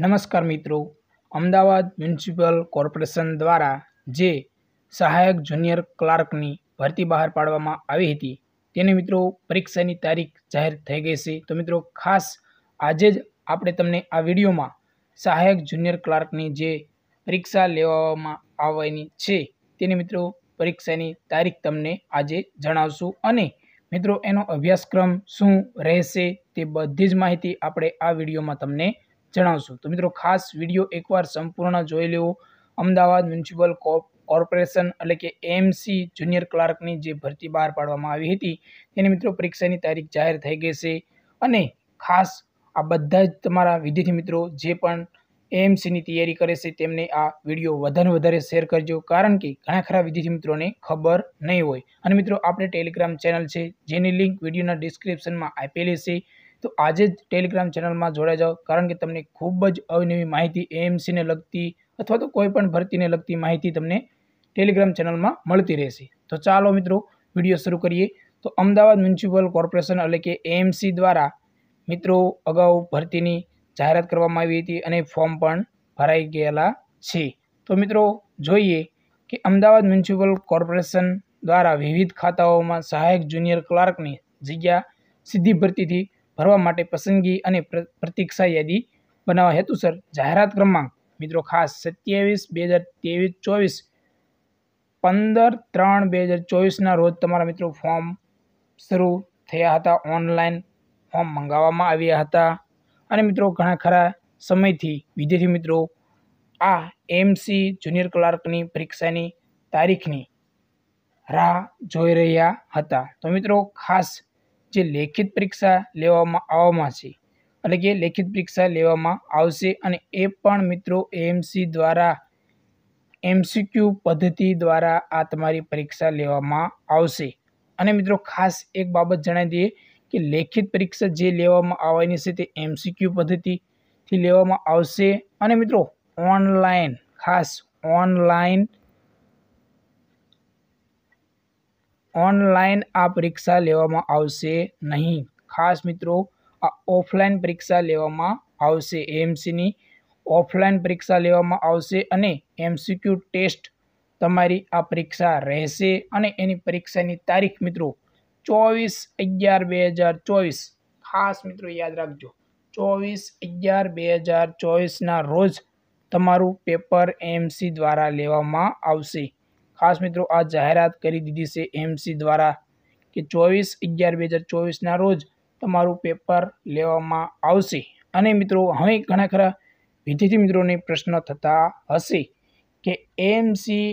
નમસ્કાર મિત્રો Ahmedabad municipal corporation દ્વારા જે સહાયક જુનિયર ક્લાર્કની ભરતી બહાર પાડવામાં આવી હતી તેની મિત્રો પરીક્ષાની તારીખ જાહેર થઈ ગઈ છે તો મિત્રો ખાસ આજે જ આપણે તમને આ વિડીયોમાં સહાયક જુનિયર ક્લાર્કની જે પરીક્ષા લેવામાં આવવાની છે તેની મિત્રો પરીક્ષાની તારીખ તમને આજે જણાવશું અને મિત્રો એનો અભ્યાસક્રમ શું રહેશે તે બધી જ માહિતી આપણે આ વિડીયોમાં તમને જણાવશું તો મિત્રો ખાસ વિડીયો એકવાર સંપૂર્ણ જોઈ લેવો અમદાવાદ મ્યુનિસિપલ કોર્પોરેશન એટલે કે એમસી જુનિયર ક્લાર્કની જે ભરતી બહાર પાડવામાં આવી હતી તેની મિત્રો પરીક્ષાની તારીખ જાહેર થઈ ગઈ છે અને ખાસ આ બધા જ તમારા વિદ્યાર્થી મિત્રો જે પણ એમસીની તૈયારી કરે છે તેમને આ વિડીયો વધારે વધારે શેર કરજો કારણ કે ઘણા ખરા વિદ્યાર્થી મિત્રોને ખબર નહીં હોય અને મિત્રો આપણે ટેલિગ્રામ ચેનલ છે જેની લિંક વિડીયોના ડિસ્ક્રિપ્શનમાં આપેલી છે તો આજે જ ટેલિગ્રામ ચેનલમાં જોડાઈ જાઓ કારણ કે તમને ખૂબ જ અવનવી માહિતી એએમસીને લગતી અથવા તો કોઈપણ ભરતીને લગતી માહિતી તમને ટેલિગ્રામ ચેનલમાં મળતી રહેશે તો ચાલો મિત્રો વિડીયો શરૂ કરીએ તો અમદાવાદ મ્યુનિસિપલ કોર્પોરેશન એટલે કે એએમસી દ્વારા મિત્રો અગાઉ ભરતીની જાહેરાત કરવામાં આવી હતી અને ફોર્મ પણ ભરાઈ ગયેલા છે તો મિત્રો જોઈએ કે અમદાવાદ મ્યુનિસિપલ કોર્પોરેશન દ્વારા વિવિધ ખાતાઓમાં સહાયક જુનિયર ક્લાર્કની જગ્યા સીધી ભરતીથી ભરવા માટે પસંદગી અને પ્રતિક્ષા યાદી બનાવવા હેતુસર જાહેરાત ક્રમાંક મિત્રો ખાસ સત્યાવીસ બે હજાર ત્રેવીસ ચોવીસ પંદર ત્રણ બે હજાર ચોવીસના રોજ તમારા મિત્રો ફોર્મ શરૂ થયા હતા ઓનલાઈન ફોર્મ મંગાવવામાં આવ્યા હતા અને મિત્રો ઘણા ખરા સમયથી વિદ્યાર્થી મિત્રો આ એમસી જુનિયર ક્લાર્કની પરીક્ષાની તારીખની રાહ જોઈ રહ્યા હતા તો મિત્રો ખાસ જે લેખિત પરીક્ષા લેવામાં આવવામાં છે એટલે કે લેખિત પરીક્ષા લેવામાં આવશે અને એ પણ મિત્રો એએમસી દ્વારા એમસીક્યુ પદ્ધતિ દ્વારા આ તમારી પરીક્ષા લેવામાં આવશે અને મિત્રો ખાસ એક બાબત જણાવી દઈએ કે લેખિત પરીક્ષા જે લેવામાં આવવાની છે તે એમસીક્યુ પદ્ધતિથી લેવામાં આવશે અને મિત્રો ઓનલાઈન ખાસ ઓનલાઈન ઓનલાઈન આ પરીક્ષા લેવામાં આવશે નહીં ખાસ મિત્રો આ ઓફલાઈન પરીક્ષા લેવામાં આવશે એમસીની ઓફલાઈન પરીક્ષા લેવામાં આવશે અને એમસીક્યુ ટેસ્ટ તમારી આ પરીક્ષા રહેશે અને એની પરીક્ષાની તારીખ મિત્રો ચોવીસ અગિયાર બે હજાર ચોવીસ ખાસ મિત્રો યાદ રાખજો ચોવીસ અગિયાર બે હજાર ચોવીસના રોજ તમારું પેપર એમસી દ્વારા લેવામાં આવશે ખાસ મિત્રો આ જાહેરાત કરી દીધી છે એમસી દ્વારા કે ચોવીસ અગિયાર બે હજાર ચોવીસના રોજ તમારું પેપર લેવામાં આવશે અને મિત્રો હવે ઘણા ખરા વિદ્યાર્થી મિત્રોને પ્રશ્ન થતા હશે કે એમસી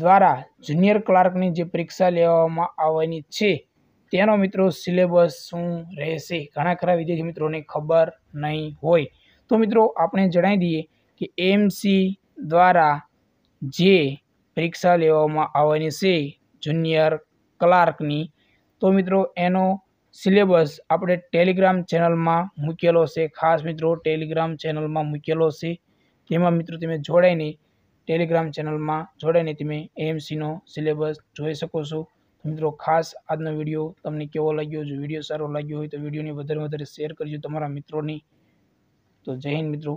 દ્વારા જુનિયર ક્લાર્કની જે પરીક્ષા લેવામાં આવવાની છે તેનો મિત્રો સિલેબસ શું રહેશે ઘણા ખરા વિદ્યાર્થી મિત્રોને ખબર નહીં હોય તો મિત્રો આપણે જણાવી દઈએ કે એમસી દ્વારા જે પરીક્ષા લેવામાં આવવાની છે જુનિયર ક્લાર્કની તો મિત્રો એનો સિલેબસ આપણે ટેલિગ્રામ ચેનલમાં મૂકેલો છે ખાસ મિત્રો ટેલિગ્રામ ચેનલમાં મૂકેલો છે તેમાં મિત્રો તમે જોડાઈને ટેલિગ્રામ ચેનલમાં જોડાઈને તમે એએમસીનો સિલેબસ જોઈ શકો છો મિત્રો ખાસ આજનો વિડીયો તમને કેવો લાગ્યો જો વિડીયો સારો લાગ્યો હોય તો વિડીયોને વધારે વધારે શેર કરજો તમારા મિત્રોની તો જય હિન્દ મિત્રો